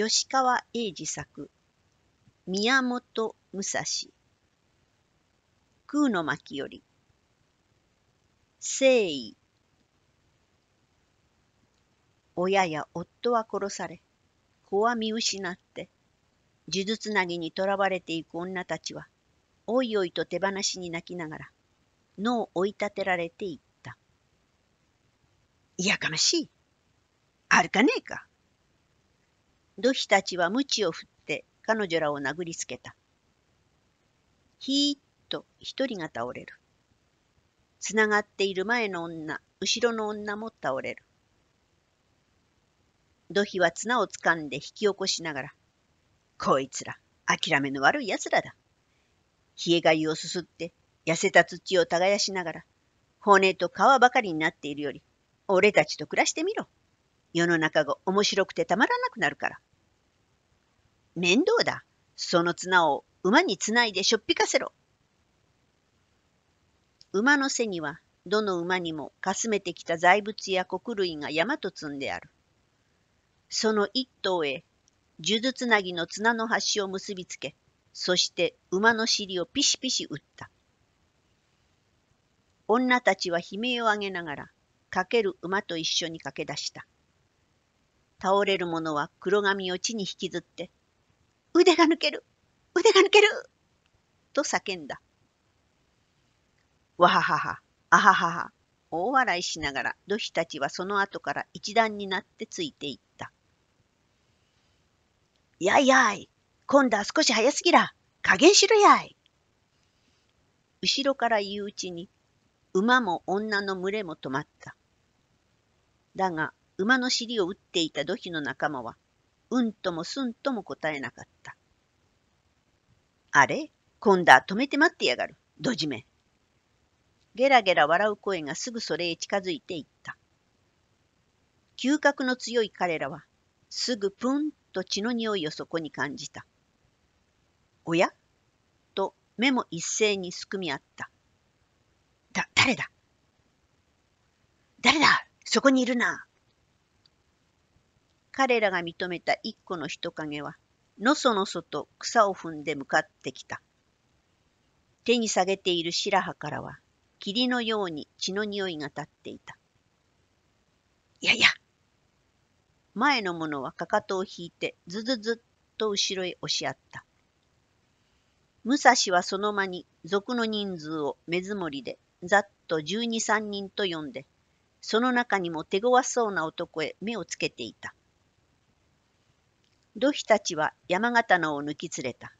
吉川英治作、宮本武蔵。空の巻より、誠意。親や夫は殺され、子は見失って、呪術なぎに囚われていく女たちは、おいおいと手放しに泣きながら、脳を追い立てられていった。いやかましい。あるかねえか。土肥たちは鞭を振って彼女らを殴りつけた。ひーっと一人が倒れる。つながっている前の女、後ろの女も倒れる。土肥は綱を掴んで引き起こしながら、こいつら、諦めの悪い奴らだ。冷えがゆをすすって、痩せた土を耕しながら、骨と皮ばかりになっているより、俺たちと暮らしてみろ。世の中が面白くてたまらなくなるから。面倒だ。その綱を馬につないでしょっぴかせろ。馬の背には、どの馬にもかすめてきた財物や穀類が山と積んである。その一頭へ、数珠つなぎの綱の端を結びつけ、そして馬の尻をピシピシ打った。女たちは悲鳴を上げながら、かける馬と一緒に駆け出した。倒れる者は黒髪を地に引きずって、腕が抜ける腕が抜けると叫んだ。わははは、あははは、大笑いしながら、土肥たちはその後から一段になってついていった。やいやい、今度は少し早すぎら、加減しろやい。後ろから言ううちに、馬も女の群れも止まった。だが、馬の尻を打っていた土肥の仲間は、うんともすんとも答えなかった。あれ今度は止めて待ってやがる。どじめ。ゲラゲラ笑う声がすぐそれへ近づいていった。嗅覚の強い彼らは、すぐプンと血の匂いをそこに感じた。おやと目も一斉にすくみ合った。だ、誰だ誰だそこにいるな彼らが認めた一個の人影は、のそのそと草を踏んで向かってきた。手に下げている白羽からは、霧のように血の匂いが立っていた。いやいや前の者はかかとを引いて、ずずずっと後ろへ押し合った。武蔵はその間に賊の人数を目積もりでざっと十二三人と呼んで、その中にも手強そうな男へ目をつけていた。土肥たちは山形のを抜き連れた。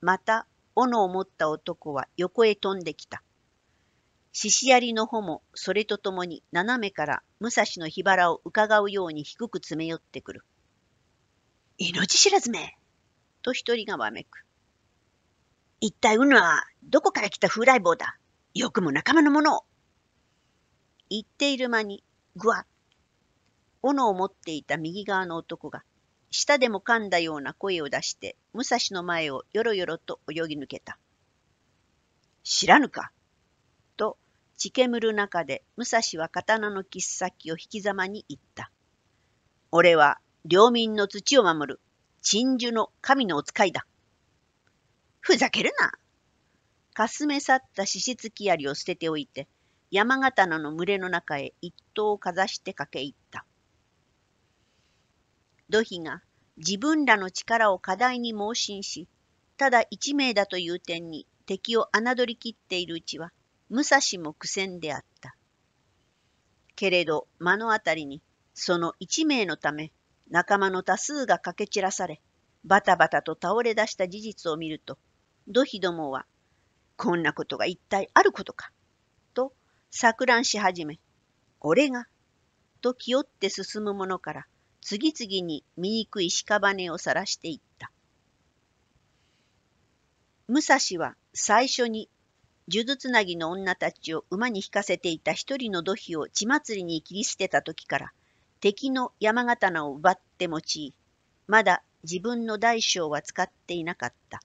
また、斧を持った男は横へ飛んできた。獅子槍の穂もそれとともに斜めから武蔵の火腹をうかがうように低く詰め寄ってくる。命知らずめと一人がわめく。一体うぬはどこから来た風来坊だよくも仲間のものを言っている間に、ぐわっ。斧を持っていた右側の男が舌でも噛んだような声を出して、武蔵の前をよろよろと泳ぎ抜けた。知らぬかと、血けむる中で武蔵は刀の切っ先を引きざまに言った。俺は領民の土を守る鎮守の神のお使いだ。ふざけるなかすめ去った獅子突き槍を捨てておいて、山刀の群れの中へ一刀をかざして駆け入った。土肥が自分らの力を過大に盲信し、ただ一名だという点に敵を侮りきっているうちは、武蔵も苦戦であった。けれど、目の当たりに、その一名のため、仲間の多数が駆け散らされ、バタバタと倒れ出した事実を見ると、土肥どもは、こんなことが一体あることか、と錯乱し始め、俺が、と気負って進む者から、次々に醜い屍を晒していった。武蔵は最初に呪術つなぎの女たちを馬に引かせていた一人の土肥を血祭りに切り捨てた時から敵の山刀を奪って用いまだ自分の大小は使っていなかった。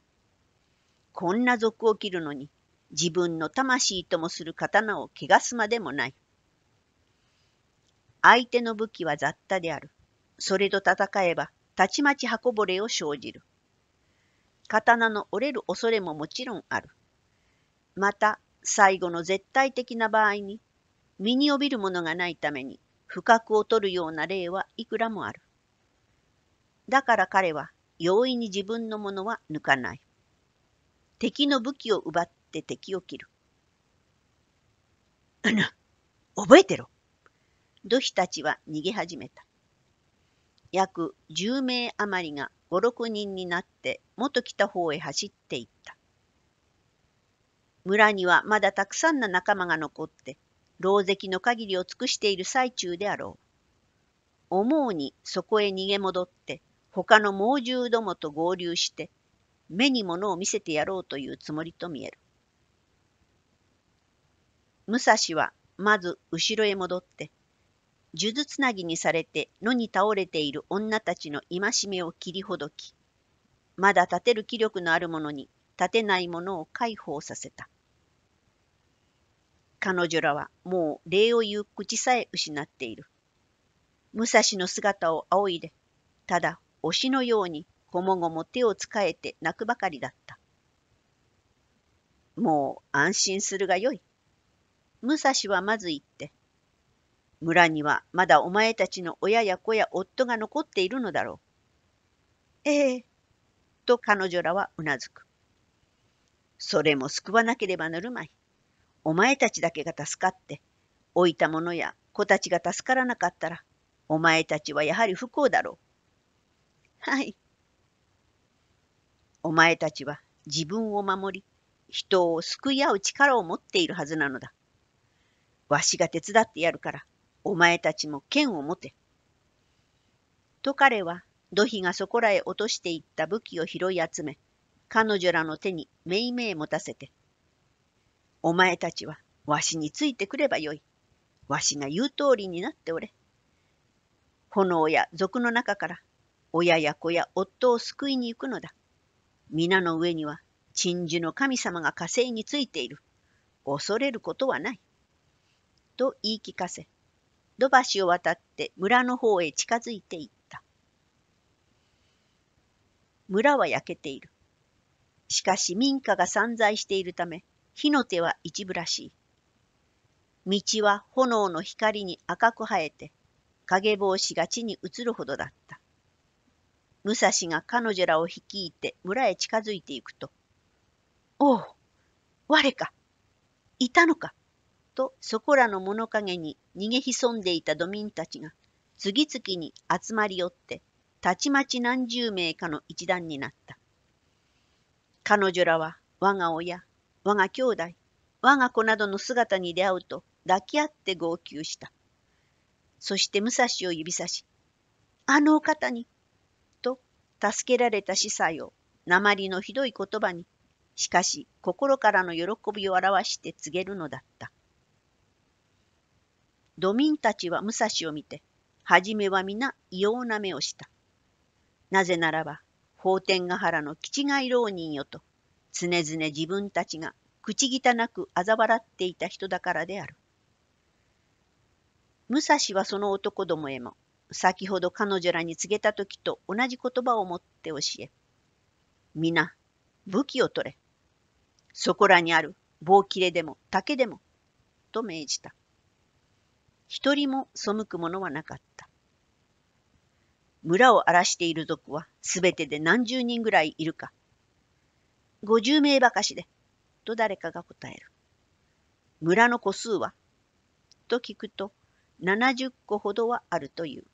こんな賊を切るのに自分の魂ともする刀を汚すまでもない。相手の武器は雑多である。それと戦えば、たちまち刃こぼれを生じる。刀の折れる恐れももちろんある。また、最後の絶対的な場合に、身に帯びるものがないために、不覚を取るような例はいくらもある。だから彼は、容易に自分のものは抜かない。敵の武器を奪って敵を切る。うぬ、覚えてろ。土肥たちは逃げ始めた。約10名余りが5、6人になって元来た方へ走っていった。村にはまだたくさんの仲間が残って、牢石の限りを尽くしている最中であろう。思うにそこへ逃げ戻って、他の猛獣どもと合流して、目に物を見せてやろうというつもりと見える。武蔵はまず後ろへ戻って、数珠つなぎにされて野に倒れている女たちの戒めを切りほどき、まだ立てる気力のある者に立てない者を解放させた。彼女らはもう礼を言う口さえ失っている。武蔵の姿を仰いで、ただ推しのようにこもごも手を使えて泣くばかりだった。もう安心するがよい。武蔵はまず言って、村にはまだお前たちの親や子や夫が残っているのだろう。ええ、と彼女らはうなずく。それも救わなければなるまい。お前たちだけが助かって、老いた者や子たちが助からなかったら、お前たちはやはり不幸だろう。はい。お前たちは自分を守り、人を救い合う力を持っているはずなのだ。わしが手伝ってやるから、お前たちも剣を持て。と彼は土肥がそこらへ落としていった武器を拾い集め、彼女らの手にめいめい持たせて、お前たちはわしについてくればよい。わしが言う通りになっておれ。炎や族の中から親や子や夫を救いに行くのだ。皆の上には鎮守の神様が火星についている。恐れることはない。と言い聞かせ、土橋を渡って村の方へ近づいていった。村は焼けている。しかし民家が散在しているため、火の手は一部らしい。道は炎の光に赤く生えて、影帽子が地に移るほどだった。武蔵が彼女らを率いて村へ近づいていくと、おお、我か、いたのか。とそこらの物陰に逃げ潜んでいた土民たちが次々に集まり寄ってたちまち何十名かの一団になった。彼女らは我が親、我が兄弟、我が子などの姿に出会うと抱き合って号泣した。そして武蔵を指さし、あのお方に、と助けられた司祭を鉛のひどい言葉に、しかし心からの喜びを表して告げるのだった。土民たちは武蔵を見て、はじめは皆異様な目をした。なぜならば、法天ヶ原の吉違浪人よと、常々自分たちが口汚く嘲笑っていた人だからである。武蔵はその男どもへも、先ほど彼女らに告げた時と同じ言葉を持って教え、皆、武器を取れ。そこらにある棒切れでも竹でも、と命じた。一人も背く者はなかった。村を荒らしている族はすべてで何十人ぐらいいるか。五十名ばかしで、と誰かが答える。村の個数はと聞くと七十個ほどはあるという。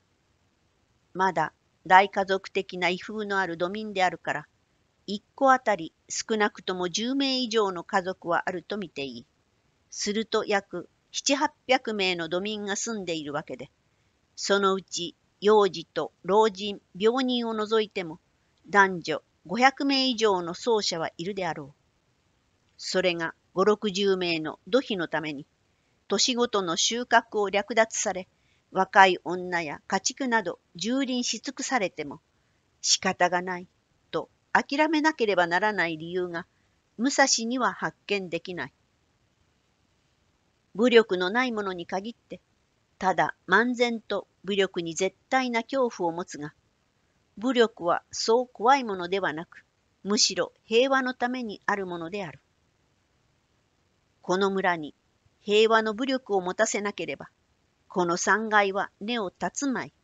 まだ大家族的な威風のある土民であるから、一個あたり少なくとも十名以上の家族はあると見ていい。すると約七八百名の土民が住んでいるわけで、そのうち幼児と老人、病人を除いても男女500名以上の奏者はいるであろう。それが5、60名の土肥のために、年ごとの収穫を略奪され、若い女や家畜など蹂躙し尽くされても、仕方がないと諦めなければならない理由が、武蔵には発見できない。武力のない者に限って、ただ漫然と武力に絶対な恐怖を持つが、武力はそう怖いものではなく、むしろ平和のためにあるものである。この村に平和の武力を持たせなければ、この三階は根を断つまい。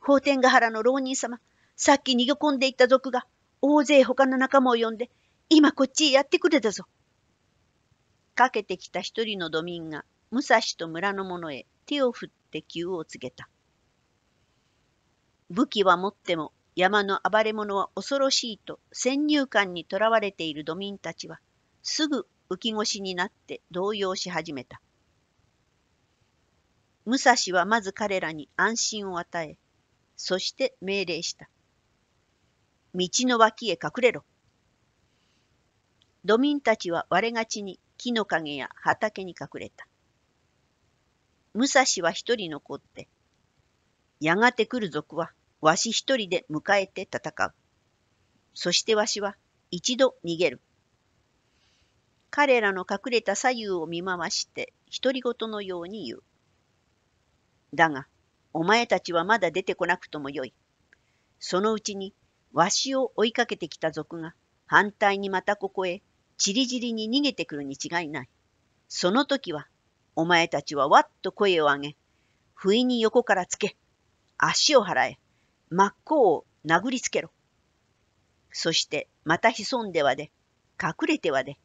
法天ヶ原の浪人様、さっき逃げ込んでいった族が、大勢他の仲間を呼んで、今こっちへやってくれたぞ。かけてきた一人の土民が武蔵と村の者へ手を振って急を告げた。武器は持っても山の暴れ者は恐ろしいと先入観にとらわれている土民たちはすぐ浮き腰になって動揺し始めた。武蔵はまず彼らに安心を与え、そして命令した。道の脇へ隠れろ。土民たちは割れがちに木の陰や畑に隠れた。武蔵は一人残って、やがて来る族はわし一人で迎えて戦う。そしてわしは一度逃げる。彼らの隠れた左右を見回して独り言のように言う。だが、お前たちはまだ出てこなくともよい。そのうちにわしを追いかけてきた族が反対にまたここへちりじりに逃げてくるに違いない。その時は、お前たちはわっと声を上げ、不意に横からつけ、足を払え、真っ向を殴りつけろ。そしてまた潜んではで、隠れてはで、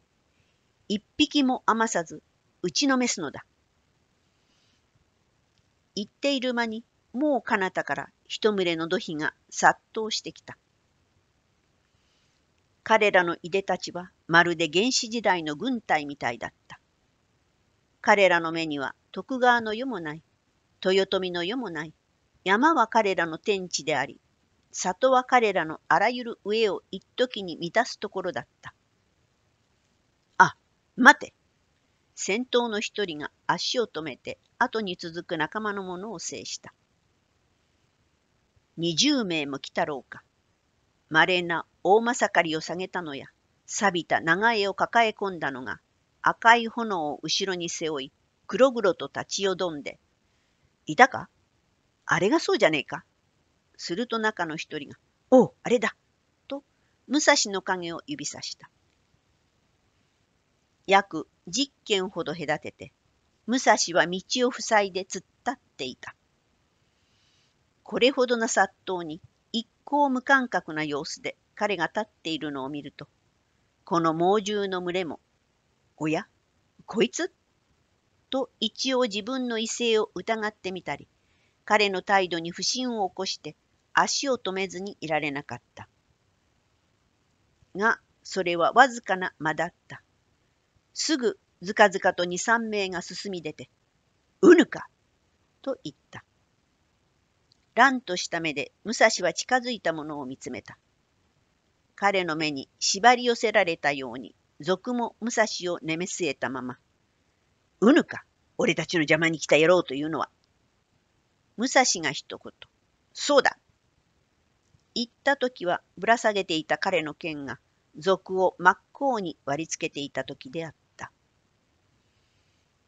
一匹も余さず打ちのめすのだ。言っている間に、もう彼方から一群れの土肥が殺到してきた。彼らのいでたちはまるで原始時代の軍隊みたいだった。彼らの目には徳川の世もない、豊臣の世もない、山は彼らの天地であり、里は彼らのあらゆる上を一時に満たすところだった。あ、待て。先頭の一人が足を止めて後に続く仲間のものを制した。二十名も来たろうか。稀な大かりを下げたのや、錆びた長江を抱え込んだのが、赤い炎を後ろに背負い、黒々と立ちよどんで、いたかあれがそうじゃねえか。すると中の一人が、おう、あれだと、武蔵の影を指さした。約10軒ほど隔てて、武蔵は道を塞いで突っ立っていた。これほどの殺到に、こう無感覚な様子で彼が立っているのを見ると、この猛獣の群れも、おや、こいつと一応自分の威勢を疑ってみたり、彼の態度に不信を起こして足を止めずにいられなかった。が、それはわずかな間だった。すぐずかずかと二三名が進み出て、うぬかと言った。乱とした目で武蔵は近づいたものを見つめた。彼の目に縛り寄せられたように、賊も武蔵を寝めすえたまま。うぬか、俺たちの邪魔に来た野郎というのは。武蔵が一言、そうだ。言った時はぶら下げていた彼の剣が、賊を真っ向に割りつけていた時であった。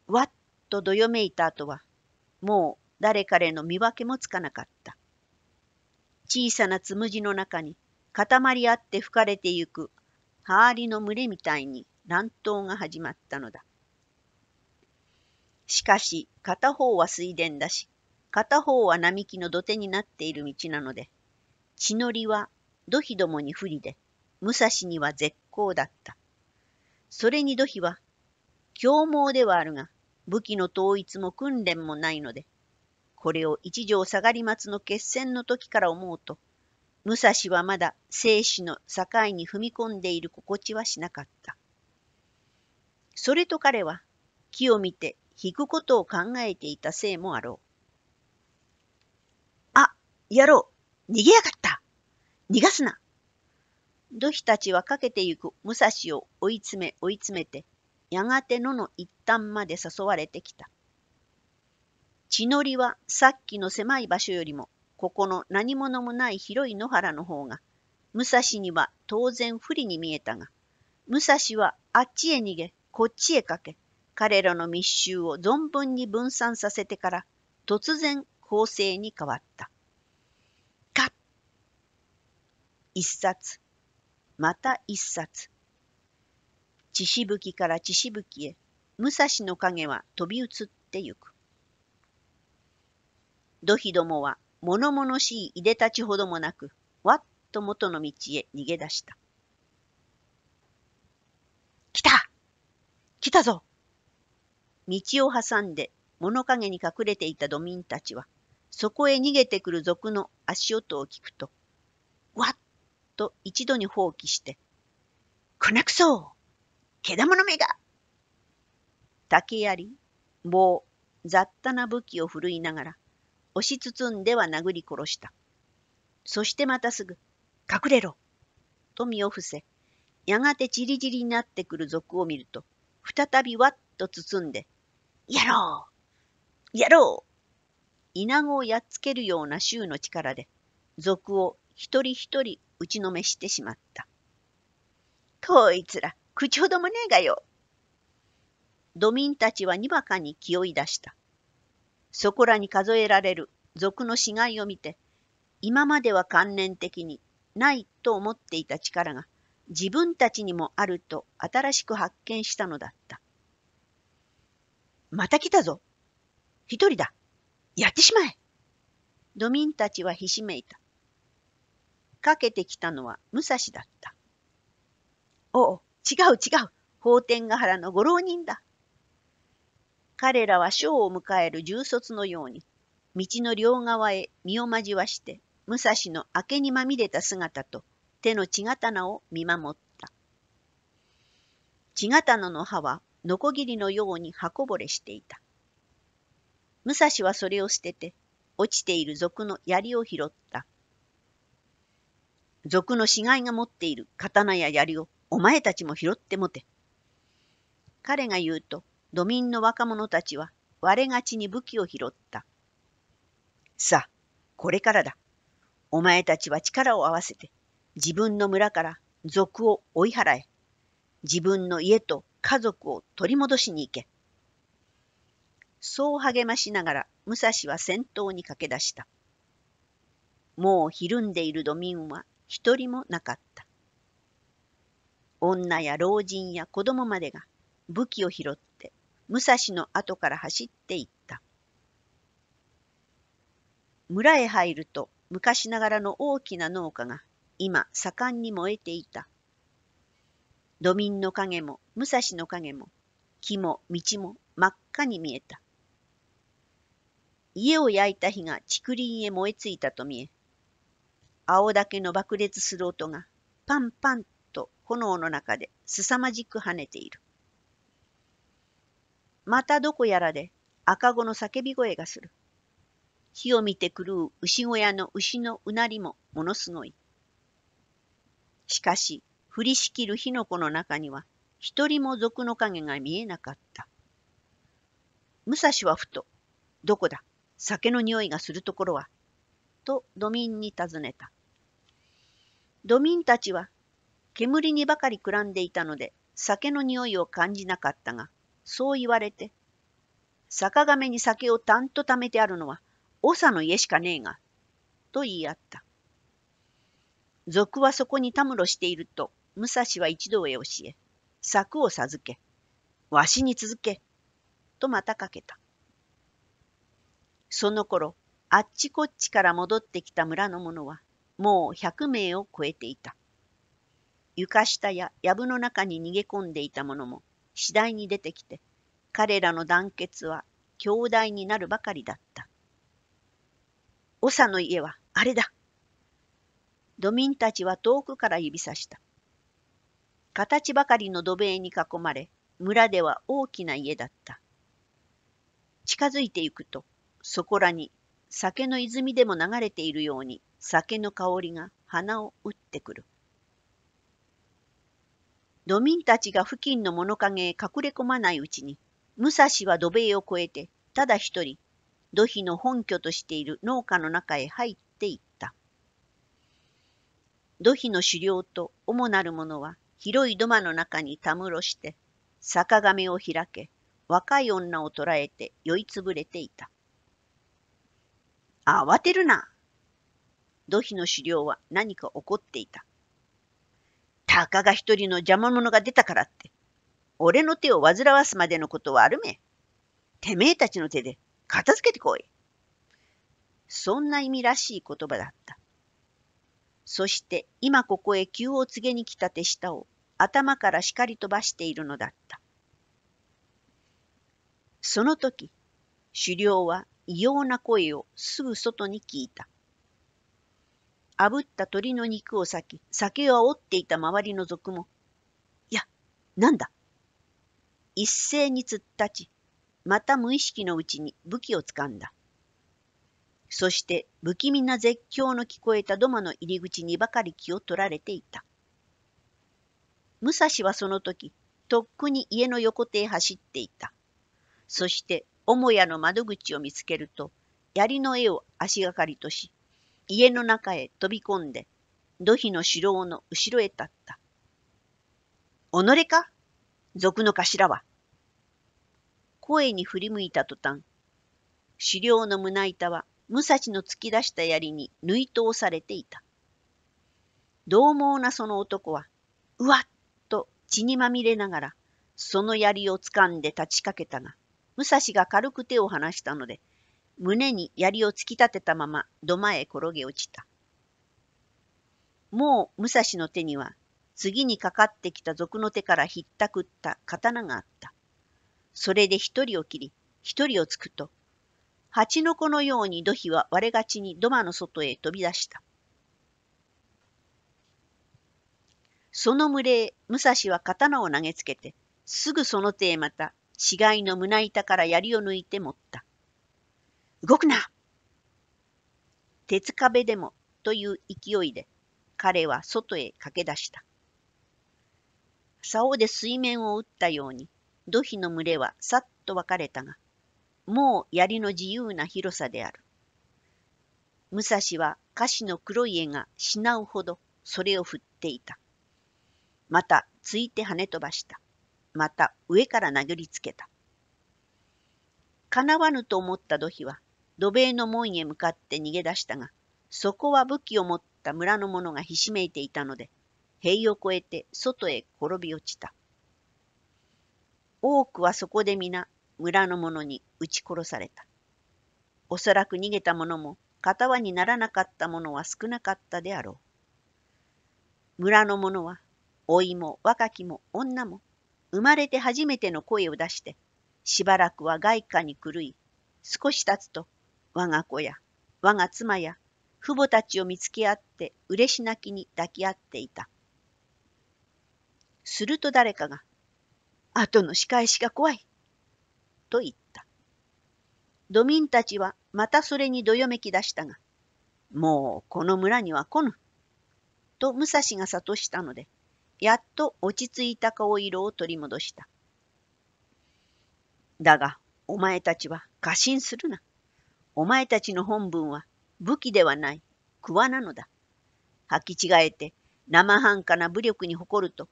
わっとどよめいた後は、もう誰彼の見分けもつかなかった。小さなつむじの中に固まり合って吹かれてゆく羽織の群れみたいに乱闘が始まったのだ。しかし片方は水田だし片方は並木の土手になっている道なので血のりは土肥どもに不利で武蔵には絶好だった。それに土肥は凶猛ではあるが武器の統一も訓練もないのでこれを一条下がり松の決戦の時から思うと、武蔵はまだ生死の境に踏み込んでいる心地はしなかった。それと彼は木を見て引くことを考えていたせいもあろう。あ、やろう逃げやがった逃がすな土肥たちはかけてゆく武蔵を追い詰め追い詰めて、やがて野の一端まで誘われてきた。血のりはさっきの狭い場所よりも、ここの何者もない広い野原の方が、武蔵には当然不利に見えたが、武蔵はあっちへ逃げ、こっちへかけ、彼らの密集を存分に分散させてから、突然構成に変わった。か一冊、また一冊。血しぶきから血しぶきへ、武蔵の影は飛び移ってゆく。土肥どもは物々しいいでたちほどもなく、わっと元の道へ逃げ出した。来た来たぞ道を挟んで物陰に隠れていた土民たちは、そこへ逃げてくる賊の足音を聞くと、わっと一度に放棄して、こなくそ毛玉の目が竹槍、棒、雑多な武器を振るいながら、押し包んでは殴り殺した。そしてまたすぐ、隠れろと身を伏せ、やがてちりじりになってくる賊を見ると、再びわっと包んで、やろうやろう稲子をやっつけるような衆の力で、賊を一人一人打ちのめしてしまった。こいつら、口ほどもねえがよ。ドミンたちはにわかに気負い出した。そこらに数えられる俗の死骸を見て、今までは観念的にないと思っていた力が自分たちにもあると新しく発見したのだった。また来たぞ一人だやってしまえドミンたちはひしめいた。かけてきたのは武蔵だった。おお、違う違う、法天ヶ原のご浪人だ。彼らは章を迎える重卒のように、道の両側へ身を交わして、武蔵の明けにまみれた姿と手の血刀を見守った。血刀の刃は、のこぎりのように刃こぼれしていた。武蔵はそれを捨てて、落ちている賊の槍を拾った。賊の死骸が持っている刀や槍をお前たちも拾ってもて。彼が言うと、土民の若者たちは割れがちに武器を拾った。さあ、これからだ。お前たちは力を合わせて、自分の村から賊を追い払え。自分の家と家族を取り戻しに行け。そう励ましながら武蔵は戦闘に駆け出した。もうひるんでいる土民は一人もなかった。女や老人や子供までが武器を拾っ武蔵の後から走っていった。村へ入ると昔ながらの大きな農家が今盛んに燃えていた。土民の影も武蔵の影も木も道も真っ赤に見えた。家を焼いた火が竹林へ燃えついたと見え、青竹の爆裂する音がパンパンと炎の中で凄まじく跳ねている。またどこやらで赤子の叫び声がする。火を見て狂う牛小屋の牛のうなりもものすごい。しかし、降りしきる火の粉の中には、一人も賊の影が見えなかった。武蔵はふと、どこだ酒の匂いがするところは、と土民に尋ねた。土民たちは煙にばかりくらんでいたので酒の匂いを感じなかったが、そう言われて。坂亀に酒をたんと貯めてあるのは、長の家しかねえが、と言い合った。賊はそこにたむろしていると、武蔵は一同へ教え、柵を授け、わしに続け、とまたかけた。その頃、あっちこっちから戻ってきた村の者は、もう百名を超えていた。床下や藪の中に逃げ込んでいた者も、次第に出てきて、彼らの団結は強大になるばかりだった。長の家はあれだ。ドミンたちは遠くから指さした。形ばかりの土塀に囲まれ、村では大きな家だった。近づいていくと、そこらに酒の泉でも流れているように酒の香りが鼻を打ってくる。土民たちが付近の物陰へ隠れ込まないうちに、武蔵は土塀を越えて、ただ一人、土肥の本拠としている農家の中へ入っていった。土肥の狩猟と主なるものは、広い土間の中にたむろして、坂亀を開け、若い女を捕らえて酔いつぶれていた。慌てるな土肥の狩猟は何か起こっていた。たかが一人の邪魔者が出たからって、俺の手を煩わすまでのことはあるめ。てめえたちの手で片付けてこい。そんな意味らしい言葉だった。そして今ここへ急を告げに来た手下を頭から叱り飛ばしているのだった。その時、狩猟は異様な声をすぐ外に聞いた。炙った鳥の肉を裂き、酒を煽っていた周りの族も、いや、なんだ一斉に突っ立ち、また無意識のうちに武器をつかんだ。そして不気味な絶叫の聞こえた土間の入り口にばかり気を取られていた。武蔵はその時、とっくに家の横手へ走っていた。そして母屋の窓口を見つけると、槍の絵を足がかりとし、家の中へ飛び込んで、土肥の城の後ろへ立った。己か賊の頭は。声に振り向いた途端、狩猟の胸板は武蔵の突き出した槍に縫い通されていた。獰猛なその男は、うわっと血にまみれながら、その槍を掴んで立ちかけたが、武蔵が軽く手を離したので、胸に槍を突き立てたまま土間へ転げ落ちた。もう武蔵の手には次にかかってきた賊の手からひったくった刀があった。それで一人を切り、一人を突くと、蜂の子のように土肥は割れがちに土間の外へ飛び出した。その群れへ武蔵は刀を投げつけて、すぐその手へまた、死骸の胸板から槍を抜いて持った。動くな鉄壁でもという勢いで彼は外へ駆け出した。竿で水面を打ったように土肥の群れはさっと分かれたが、もう槍の自由な広さである。武蔵は菓子の黒い絵がしなうほどそれを振っていた。また、ついて跳ね飛ばした。また、上から殴りつけた。かなわぬと思った土肥は、土塀の門へ向かって逃げ出したが、そこは武器を持った村の者がひしめいていたので、塀を越えて外へ転び落ちた。多くはそこで皆、村の者に撃ち殺された。おそらく逃げた者も、片輪にならなかった者は少なかったであろう。村の者は、老いも若きも女も、生まれて初めての声を出して、しばらくは外貨に狂い、少し経つと我が子や我が妻や父母たちを見つけ合って嬉し泣きに抱き合っていた。すると誰かが、後の仕返しが怖い、と言った。ドミンたちはまたそれにどよめき出したが、もうこの村には来ぬ、と武蔵が諭したので、やっと落ち着いた顔色を取り戻した。だが、お前たちは過信するな。お前たちの本文は武器ではない、桑なのだ。履き違えて生半可な武力に誇ると、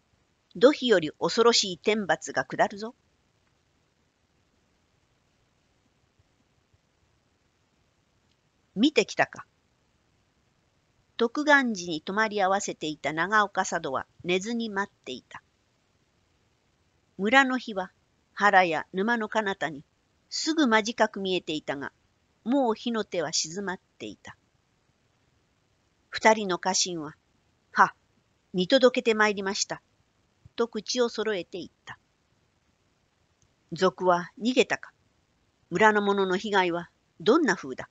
土肥より恐ろしい天罰が下るぞ。見てきたか。徳願寺に泊まり合わせていた長岡佐渡は寝ずに待っていた。村の日は原や沼の彼方にすぐ間近く見えていたが、もう火の手は静まっていた。二人の家臣は、は、見届けてまいりました。と口を揃えて言った。賊は逃げたか村の者の被害はどんな風だ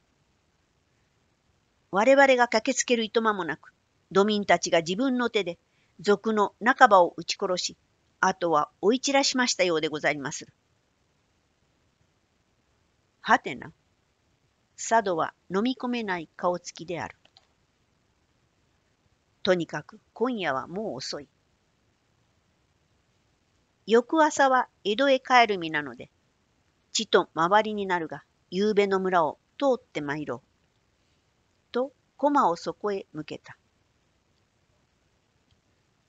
我々が駆けつけるいとまもなく、土民たちが自分の手で賊の半ばを撃ち殺し、あとは追い散らしましたようでございまする。はてな。佐渡は飲み込めない顔つきである。とにかく今夜はもう遅い。翌朝は江戸へ帰る身なので、地と周りになるが、夕べの村を通って参ろう。と、駒をそこへ向けた。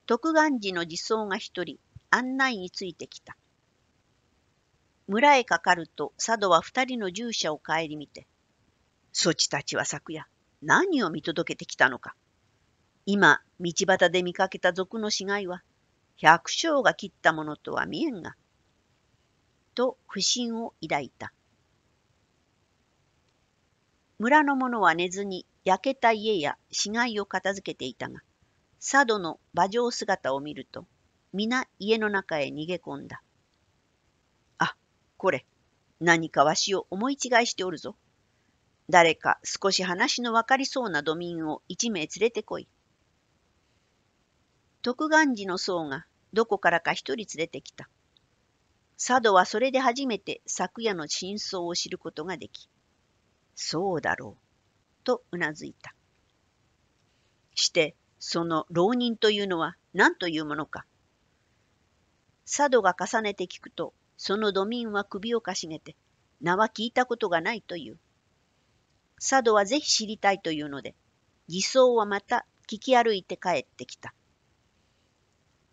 徳願寺の寺相が一人、案内についてきた。村へかかると佐渡は二人の従者を顧みて、そちたちは昨夜、何を見届けてきたのか。今、道端で見かけた賊の死骸は、百姓が切ったものとは見えんが。と不信を抱いた。村の者は寝ずに焼けた家や死骸を片付けていたが、佐渡の馬上姿を見ると、皆家の中へ逃げ込んだ。あ、これ、何かわしを思い違いしておるぞ。誰か少し話のわかりそうな土民を一名連れてこい。徳願寺の僧がどこからか一人連れてきた。佐渡はそれで初めて昨夜の真相を知ることができ、そうだろう、とうなずいた。して、その浪人というのは何というものか。佐渡が重ねて聞くと、その土民は首をかしげて、名は聞いたことがないという。佐渡はぜひ知りたいというので、偽装はまた聞き歩いて帰ってきた。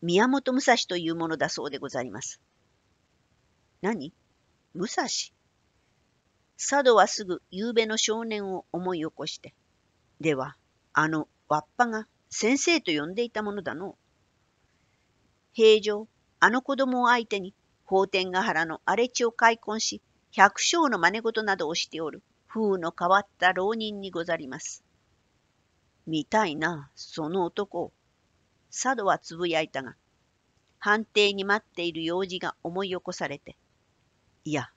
宮本武蔵というものだそうでございます。何武蔵佐渡はすぐ夕べの少年を思い起こして。では、あのわっぱが先生と呼んでいたものだの。平常、あの子供を相手に、法天ヶ原の荒れ地を開墾し、百姓の真似事などをしておる。風の変わった浪人にござります。見たいな、その男。を。佐渡はつぶやいたが、判定に待っている用事が思い起こされて、いや、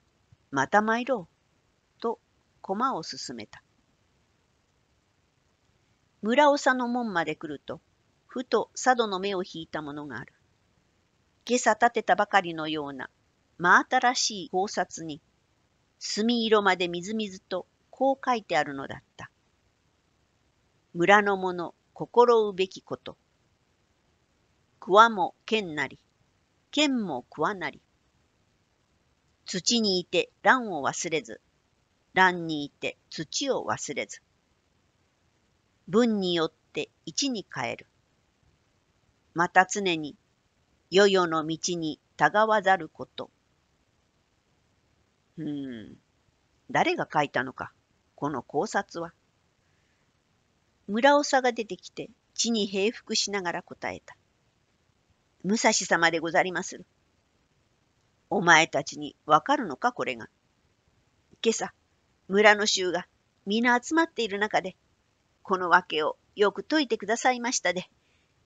また参ろう、と駒を進めた。村長の門まで来ると、ふと佐渡の目を引いたものがある。今朝建てたばかりのような、真新しい考察に墨色までみずみずとこう書いてあるのだった。村の者、心うべきこと。桑も剣なり、剣も桑なり。土にいて乱を忘れず、乱にいて土を忘れず。文によって一に変える。また常に、よよの道にたがわざること。うん。誰が書いたのか、この考察は。村長が出てきて、地に平伏しながら答えた。武蔵様でござりまする。お前たちにわかるのか、これが。今朝、村の衆が皆集まっている中で、この訳をよく解いてくださいましたで、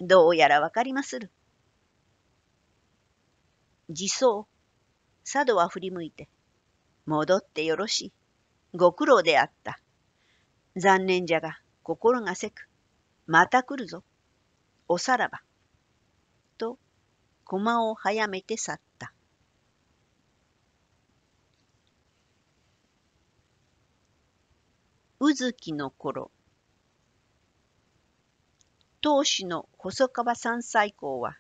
どうやらわかりまする。自走。佐渡は振り向いて、戻ってよろしい。ご苦労であった。残念じゃが、心がせく。また来るぞ。おさらば。と、駒を早めて去った。うずきの頃、当主の細川山斎公は、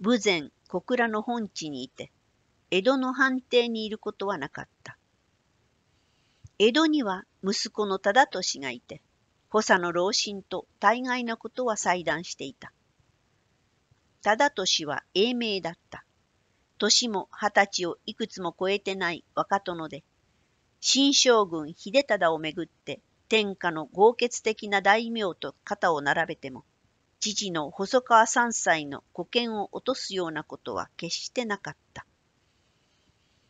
豊前小倉の本地にいて、江戸の藩邸にいることはなかった。江戸には息子の忠利がいて、補佐の老臣と大概のことは裁断していた。忠利は英明だった。年も二十歳をいくつも超えてない若殿で、新将軍秀忠をめぐって天下の豪傑的な大名と肩を並べても、父の細川三歳の古剣を落とすようなことは決してなかった。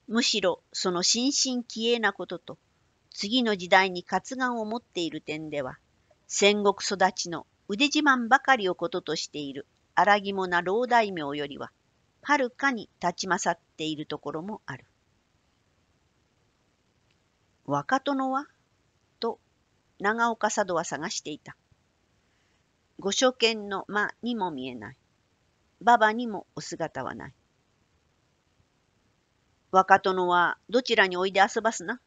むしろその心身気鋭なことと、次の時代に活願を持っている点では、戦国育ちの腕自慢ばかりをこととしている荒肝な老大名よりは、はるかに立ち勝っているところもある。若殿はと長岡佐渡は探していた。御所見の間にも見えない。馬場にもお姿はない。若殿はどちらにおいで遊ばすな。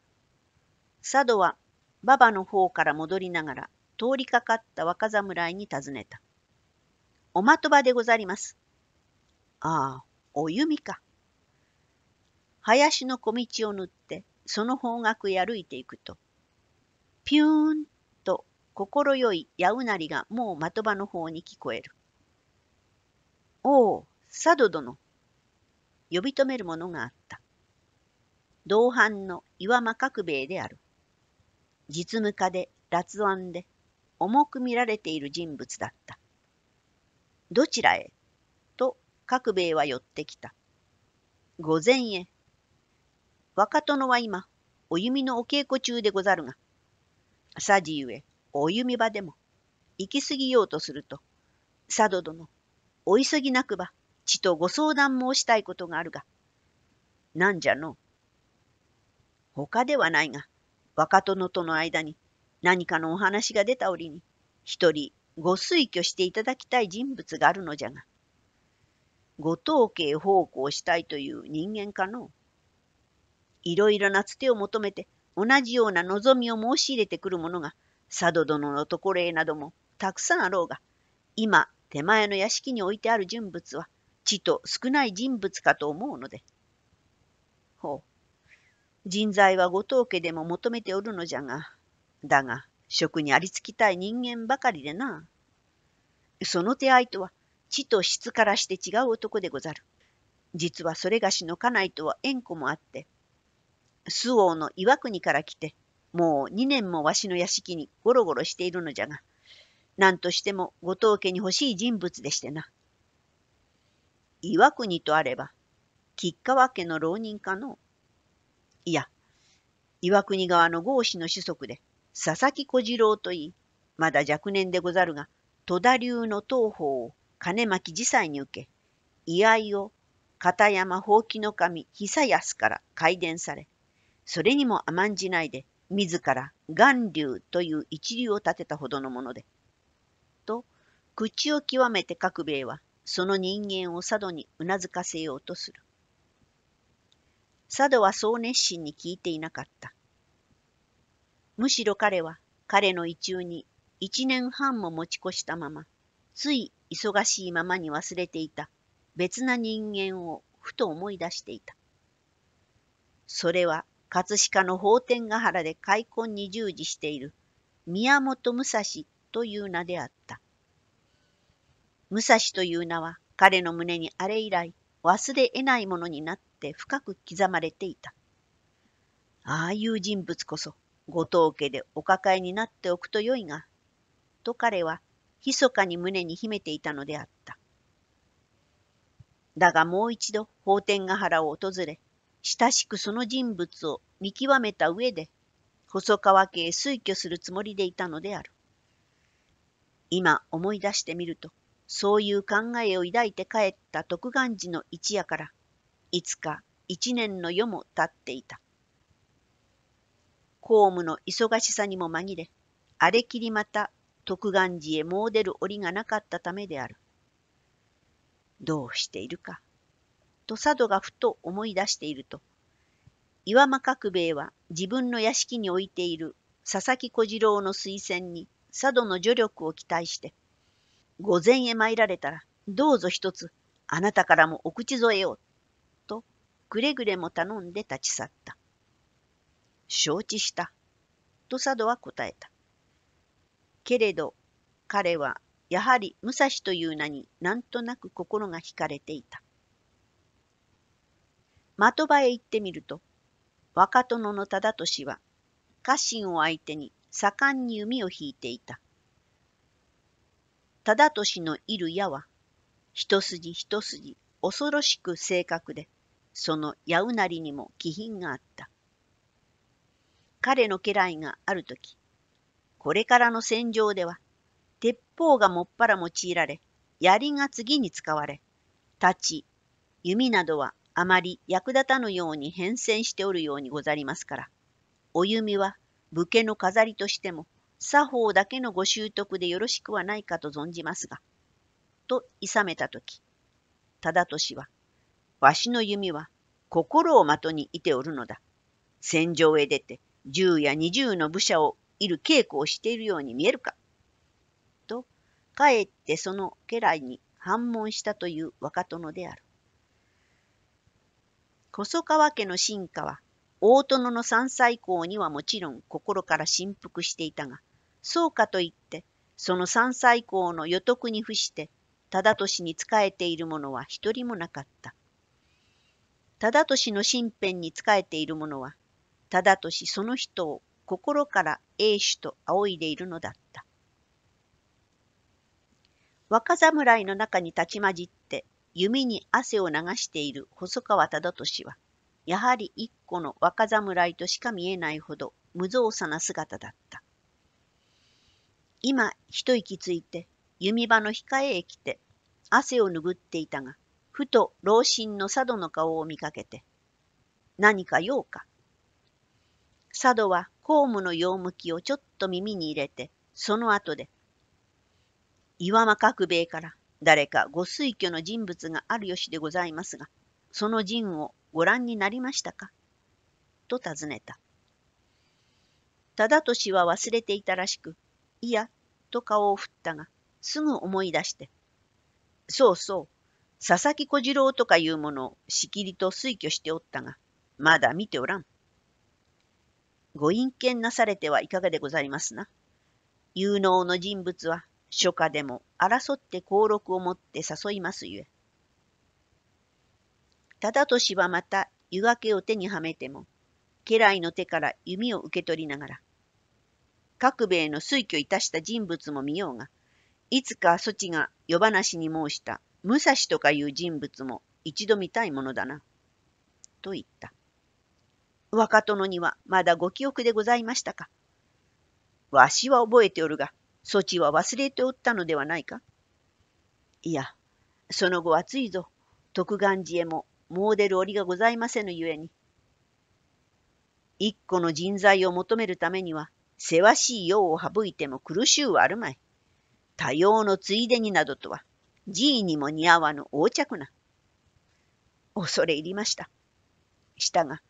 佐渡は馬場の方から戻りながら、通りかかった若侍に尋ねた。お的場でござります。ああ、お弓か。林の小道を縫って、その方角へ歩いていくと、ピューンと心よいやうなりがもう的場の方に聞こえる。おお、佐渡殿。呼び止めるものがあった。同伴の岩間角兵衛である。実務家で辣腕で重く見られている人物だった。どちらへと各兵衛は寄ってきた。御前へ。若殿は今、お弓のお稽古中でござるが、さじゆえ、お弓場でも、行き過ぎようとすると、佐渡殿、お急ぎなくば、ちとご相談申したいことがあるが、なんじゃの。他ではないが、若殿との間に何かのお話が出た折に一人ご推挙していただきたい人物があるのじゃがご当家奉公したいという人間かのいろいろなつてを求めて同じような望みを申し入れてくる者が佐渡殿のところへなどもたくさんあろうが今手前の屋敷に置いてある人物はちと少ない人物かと思うので人材はご当家でも求めておるのじゃが、だが、職にありつきたい人間ばかりでな。その手合いとは、地と質からして違う男でござる。実はそれがしの家内とは縁故もあって、周王の岩国から来て、もう二年もわしの屋敷にゴロゴロしているのじゃが、何としても後藤家に欲しい人物でしてな。岩国とあれば、吉川家の浪人家の。いや、岩国側の豪氏の子息で、佐々木小次郎といい、まだ若年でござるが、戸田流の東方を金巻自裁に受け、居合を片山宝器の神久安から改伝され、それにも甘んじないで、自ら巌流という一流を立てたほどのもので。と、口を極めて各兵衛は、その人間を佐渡にうなずかせようとする。佐渡はそう熱心に聞いていなかった。むしろ彼は彼の意中に一年半も持ち越したまま、つい忙しいままに忘れていた別な人間をふと思い出していた。それは葛飾の法天ヶ原で開墾に従事している宮本武蔵という名であった。武蔵という名は彼の胸にあれ以来忘れ得ないものになって深く刻まれていた。ああいう人物こそ、ご当家でお抱えになっておくとよいが、と彼は密かに胸に秘めていたのであった。だがもう一度法天ヶ原を訪れ、親しくその人物を見極めた上で、細川家へ推挙するつもりでいたのである。今思い出してみると、そういう考えを抱いて帰った徳願寺の一夜から、いつか一年の世も経っていた。公務の忙しさにも紛れ、あれきりまた徳願寺へ詣出る折がなかったためである。どうしているか、と佐渡がふと思い出していると、岩間角兵衛は自分の屋敷に置いている佐々木小次郎の推薦に佐渡の助力を期待して、御前へ参られたら、どうぞ一つ、あなたからもお口添えをくれぐれも頼んで立ち去った。承知した。と佐渡は答えた。けれど、彼はやはり武蔵という名になんとなく心が惹かれていた。的場へ行ってみると、若殿の忠俊は家臣を相手に盛んに弓を引いていた。忠俊のいる矢は、一筋一筋恐ろしく正確で、その八うなりにも気品があった。彼の家来がある時、これからの戦場では、鉄砲がもっぱら用いられ、槍が次に使われ、太刀、弓などはあまり役立たぬように変遷しておるようにござりますから、お弓は武家の飾りとしても、作法だけのご習得でよろしくはないかと存じますが、と諌めたとき、忠俊は、わしの弓は心を的にいておるのだ。戦場へ出て銃や二重の武者をいる稽古をしているように見えるか。と、かえってその家来に反問したという若殿である。細川家の進化は、大殿の歳以公にはもちろん心から振幅していたが、そうかといって、その歳以公の予徳に付して、忠利に仕えている者は一人もなかった。忠敏の身辺に仕えている者は、忠敏その人を心から英主と仰いでいるのだった。若侍の中に立ち混じって弓に汗を流している細川忠敏は、やはり一個の若侍としか見えないほど無造作な姿だった。今、一息ついて、弓場の控えへ来て、汗を拭っていたが、ふと老臣の佐渡の顔を見かけて、何か用か。佐渡は公務の用向きをちょっと耳に入れて、その後で、岩間角兵衛から誰かご推挙の人物があるよしでございますが、その陣をご覧になりましたかと尋ねた。忠俊は忘れていたらしく、いや、と顔を振ったが、すぐ思い出して、そうそう、佐々木小次郎とかいうものをしきりと推挙しておったが、まだ見ておらん。ご隠見なされてはいかがでございますな。有能の人物は初夏でも争って公録を持って誘いますゆえ。たとしはまた湯がけを手にはめても、家来の手から弓を受け取りながら、各兵衛の推挙いたした人物も見ようが、いつかそちが夜話に申した武蔵とかいう人物も一度見たいものだな。と言った。若殿にはまだご記憶でございましたか。わしは覚えておるが、そちは忘れておったのではないか。いや、その後暑いぞ。徳願寺へも詣でる折がございませぬゆえに。一個の人材を求めるためには、せわしい用を省いても苦しゅうはあるまい。多様のついでになどとは、G にも似合わぬ横着な。恐れ入りました。したが、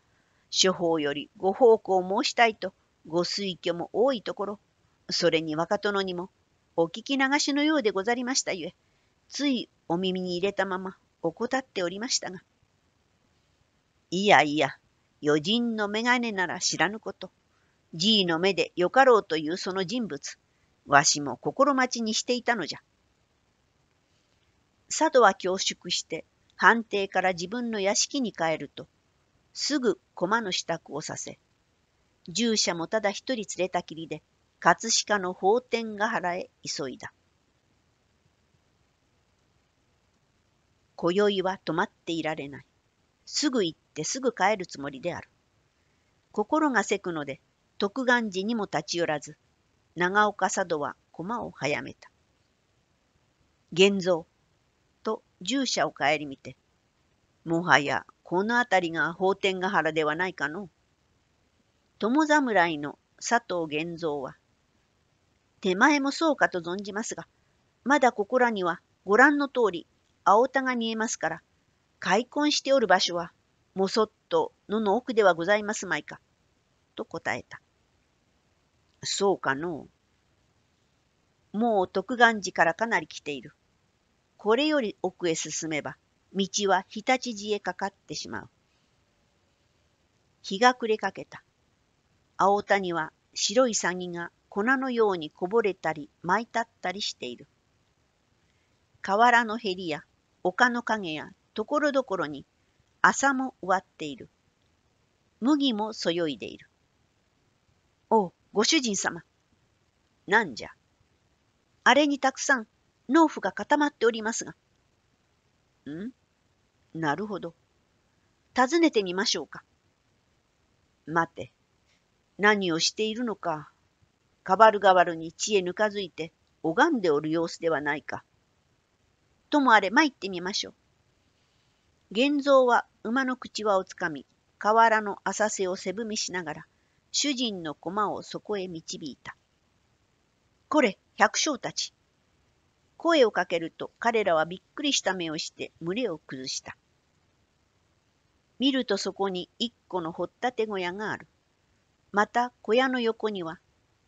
処方よりご奉公申したいと、ご推挙も多いところ、それに若殿にも、お聞き流しのようでござりましたゆえ、ついお耳に入れたまま怠っておりましたが。いやいや、余人の眼鏡なら知らぬこと。G の目でよかろうというその人物、わしも心待ちにしていたのじゃ。佐渡は恐縮して、藩邸から自分の屋敷に帰ると、すぐ駒の支度をさせ、従者もただ一人連れたきりで、葛飾の法天ヶ原へ急いだ。今宵は泊まっていられない。すぐ行ってすぐ帰るつもりである。心がせくので、徳願寺にも立ち寄らず、長岡佐渡は駒を早めた。現像、従者を顧みて、もはやこの辺りが法天ヶ原ではないかの。友侍の佐藤玄三は、手前もそうかと存じますが、まだここらにはご覧の通り青田が見えますから、開墾しておる場所は、もそっと野の奥ではございますまいか。と答えた。そうかのう。もう徳願寺からかなり来ている。これより奥へ進めば、道は日立寺へかかってしまう。日が暮れかけた。青谷は白いサギが粉のようにこぼれたり舞い立ったりしている。河原のへりや丘の影やところどころに朝も終わっている。麦もそよいでいる。おう、ご主人様。なんじゃ。あれにたくさん農夫が固まっておりますが。んなるほど。尋ねてみましょうか。待て。何をしているのか。かばるがわるに血へぬかづいて拝んでおる様子ではないか。ともあれ参ってみましょう。玄蔵は馬の口輪をつかみ、河原の浅瀬を背踏みしながら、主人の駒をそこへ導いた。これ、百姓たち。声をかけると彼らはびっくりした目をして群れを崩した。見るとそこに一個の掘ったて小屋がある。また小屋の横には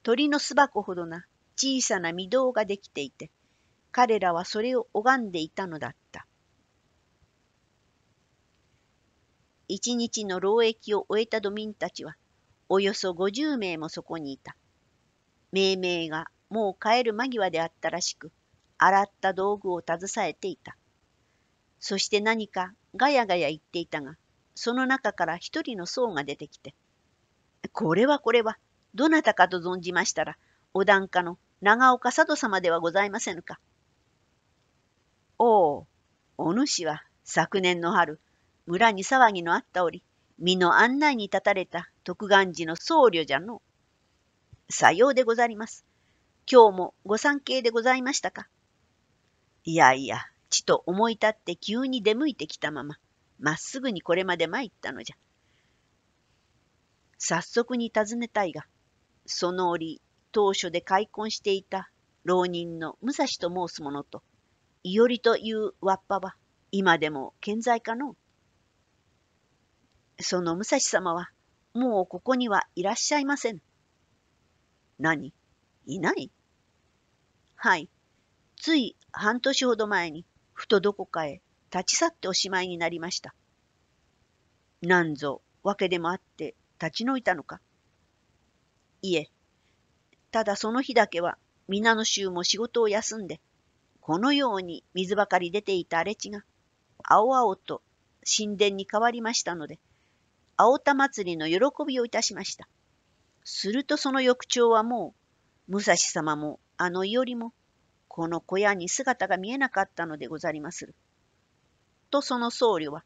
鳥の巣箱ほどな小さな御堂ができていて、彼らはそれを拝んでいたのだった。一日の労役を終えた土民たちは、およそ50名もそこにいた。命名がもう帰る間際であったらしく、洗った道具を携えていた。そして何かガヤガヤ言っていたが、その中から一人の僧が出てきて、これはこれは、どなたかと存じましたら、お檀家の長岡佐渡様ではございませぬか。おお、お主は昨年の春、村に騒ぎのあった折、身の案内に立たれた徳願寺の僧侶じゃの。さようでござります。今日もご参詣でございましたか。いやいや、ちと思い立って急に出向いてきたまま、まっすぐにこれまで参ったのじゃ。早速に尋ねたいが、その折、当初で開墾していた浪人の武蔵と申す者と、伊織というわっぱは、今でも健在かのその武蔵様は、もうここにはいらっしゃいません。何いないはい。つい半年ほど前に、ふとどこかへ立ち去っておしまいになりました。なんぞけでもあって立ち退いたのかいえ、ただその日だけは皆の衆も仕事を休んで、このように水ばかり出ていた荒れ地が、青々と神殿に変わりましたので、青田祭りの喜びをいたしました。するとその翌朝はもう、武蔵様もあの伊織も、この小屋に姿が見えなかったのでござりまする。とその僧侶は、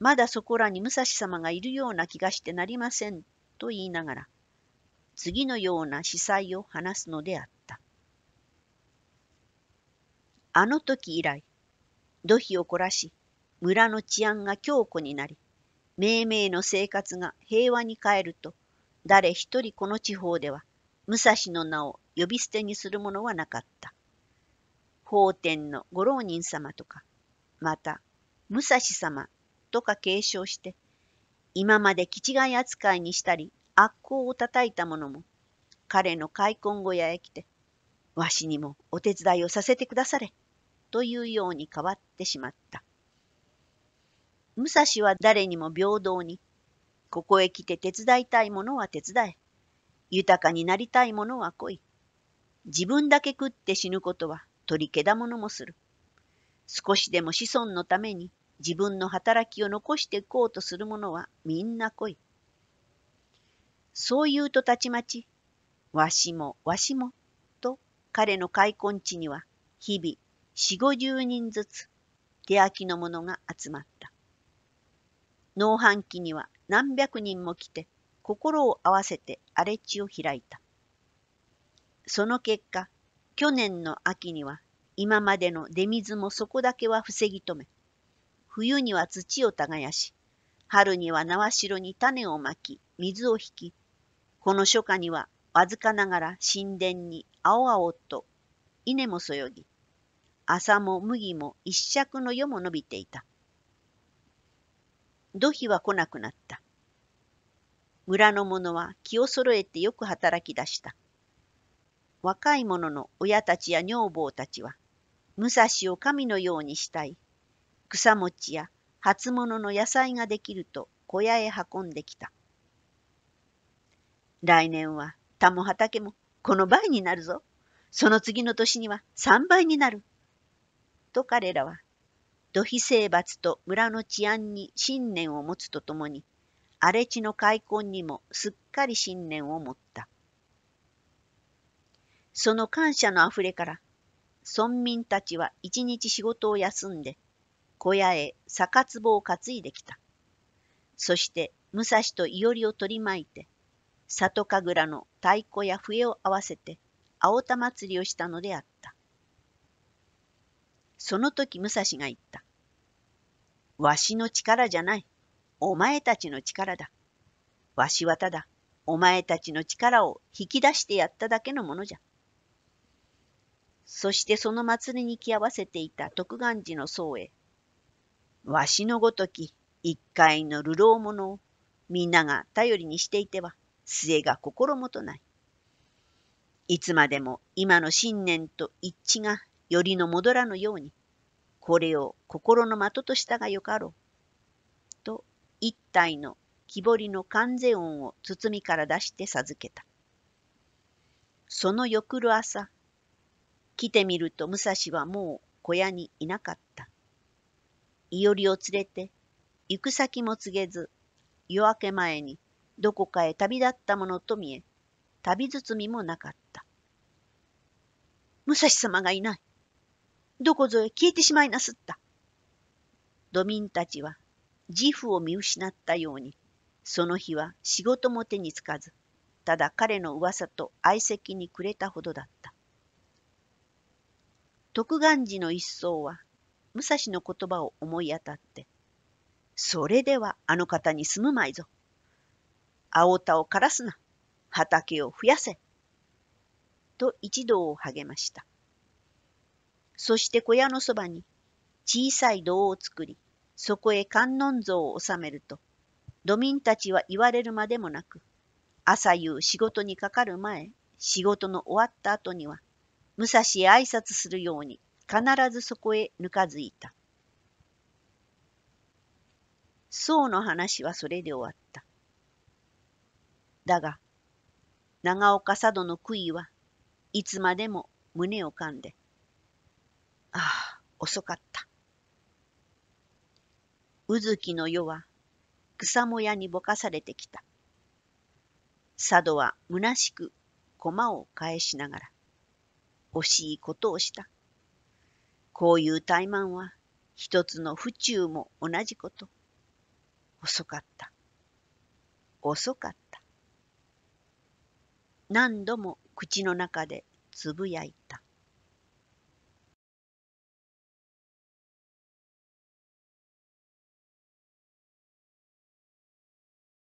まだそこらに武蔵様がいるような気がしてなりませんと言いながら、次のような司祭を話すのであった。あの時以来、土肥を凝らし、村の治安が強固になり、命名の生活が平和に変えると、誰一人この地方では、武蔵の名を呼び捨てにする者はなかった。法天のご浪人様とか、また、武蔵様とか継承して、今まで気違い扱いにしたり、悪行を叩いた者も、彼の開墾小屋へ来て、わしにもお手伝いをさせてくだされ、というように変わってしまった。武蔵は誰にも平等に、ここへ来て手伝いたい者は手伝え、豊かになりたい者は来い。自分だけ食って死ぬことは取りけだものもする。少しでも子孫のために自分の働きを残していこうとする者はみんな来い。そう言うとたちまち、わしもわしも、と彼の開墾地には日々四五十人ずつ手空きの者が集まった。農繁期には何百人も来て心を合わせて荒れ地を開いた。その結果、去年の秋には今までの出水もそこだけは防ぎ止め、冬には土を耕し、春には縄代に種をまき、水を引き、この初夏にはわずかながら神殿に青々と稲もそよぎ、麻も麦も一尺の世も伸びていた。土肥は来なくなった。村の者は気をそろえてよく働き出した。若い者の親たちや女房たちは、武蔵を神のようにしたい。草餅や初物の野菜ができると小屋へ運んできた。来年は田も畑もこの倍になるぞ。その次の年には3倍になる。と彼らは、土肥征伐と村の治安に信念を持つとともに、荒れ地の開墾にもすっかり信念を持った。その感謝のあふれから、村民たちは一日仕事を休んで、小屋へ酒壺を担いできた。そして武蔵と伊織を取り巻いて、里神楽の太鼓や笛を合わせて、青田祭りをしたのであった。その時武蔵が言った。わしの力じゃない。お前たちの力だ。わしはただ、お前たちの力を引き出してやっただけのものじゃ。そしてその祭りに来合わせていた徳願寺の僧へ、わしのごとき一階の流浪者を皆が頼りにしていては末が心もとない。いつまでも今の信念と一致がよりの戻らぬように、これを心の的としたがよかろう。と一体の木彫りの関税音を包みから出して授けた。その翌る朝、来てみると武蔵はもう小屋にいなかった。伊織を連れて、行く先も告げず、夜明け前にどこかへ旅立ったものと見え、旅包みもなかった。武蔵様がいない。どこぞへ消えてしまいなすった。土民たちは自負を見失ったように、その日は仕事も手につかず、ただ彼の噂と相席にくれたほどだった。徳願寺の一層は、武蔵の言葉を思い当たって、それではあの方に住むまいぞ。青田を枯らすな。畑を増やせ。と一同を励ました。そして小屋のそばに小さい堂を作り、そこへ観音像を収めると、土民たちは言われるまでもなく、朝夕仕事にかかる前、仕事の終わった後には、武蔵へ挨拶するように、必ずそこへぬかづいた。宋の話はそれで終わった。だが、長岡佐渡の杭はいつまでも胸を噛んで、ああ、遅かった。渦月の世は草もやにぼかされてきた。佐渡はむなしく駒を返しながら。惜しいことをした。こういう怠慢は一つの府中も同じこと。遅かった。遅かった。何度も口の中でつぶやいた。